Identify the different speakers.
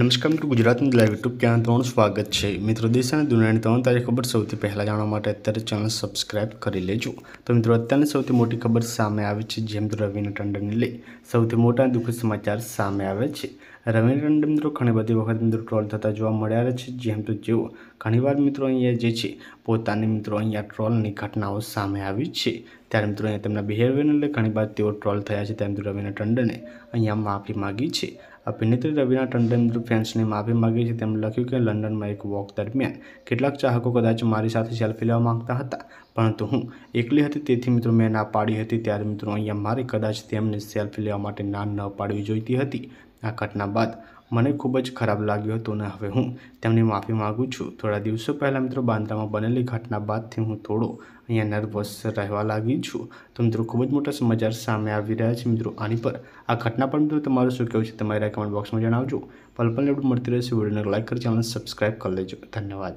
Speaker 1: નમસ્કાર મિત્રો ગુજરાતની લાઈવ યુટ્યુબ ચેનલ ત્રણ સ્વાગત છે મિત્રો દેશ અને દુનિયાની ત્રણ તારીખ ખબર સૌથી પહેલાં જાણવા માટે અત્યારે ચેનલ સબસ્ક્રાઇબ કરી લેજો તો મિત્રો અત્યારની સૌથી મોટી ખબર સામે આવી છે જેમ તો રવિના ટંડનને લઈ સૌથી મોટા દુઃખદ સમાચાર સામે આવે છે રવિના ટંડન મિત્રો ઘણી બધી વખત મિત્રો ટ્રોલ થતા જોવા મળ્યા રહે છે જેમ તો જેઓ ઘણીવાર મિત્રો અહીંયા જે છે પોતાની મિત્રો અહીંયા ટ્રોલની ઘટનાઓ સામે આવી છે ત્યારે મિત્રો અહીંયા તેમના બિહેવિયરને લઈ ઘણી વાર તેઓ ટ્રોલ થયા છે તેમ તો રવિના ટંડને અહીંયા માફી માગી છે અભિનેત્રી રવિના ટંડન ફેન્સને માફી માગી છે તેમણે લખ્યું કે લંડનમાં એક વોક દરમિયાન કેટલાક ચાહકો કદાચ મારી સાથે સેલ્ફી લેવા માગતા હતા પરંતુ હું એકલી હતી તેથી મિત્રો મેં ના પાડી હતી ત્યારે મિત્રો અહીંયા મારે કદાચ તેમને સેલ્ફી લેવા માટે ના ન પાડવી જોઈતી હતી આ ઘટના બાદ મને ખૂબ જ ખરાબ લાગ્યું હતું અને હવે હું તેમની માફી માગું છું થોડા દિવસો પહેલાં મિત્રો બાંદ્રામાં બનેલી ઘટના બાદથી હું થોડો અહીંયા નર્વસ રહેવા લાગી છું તો મિત્રો ખૂબ જ મોટા સમાચાર સામે આવી રહ્યા છે મિત્રો આની પર આ ઘટના પણ મિત્રો તમારું શું કહેવું છે તમારા કમેન્ટ બોક્સમાં જણાવજો પલપલ એવડું મળતી રહેશે વિડીયોને લાઇક કરી ચેનલ સબસ્ક્રાઈબ કરી લેજો ધન્યવાદ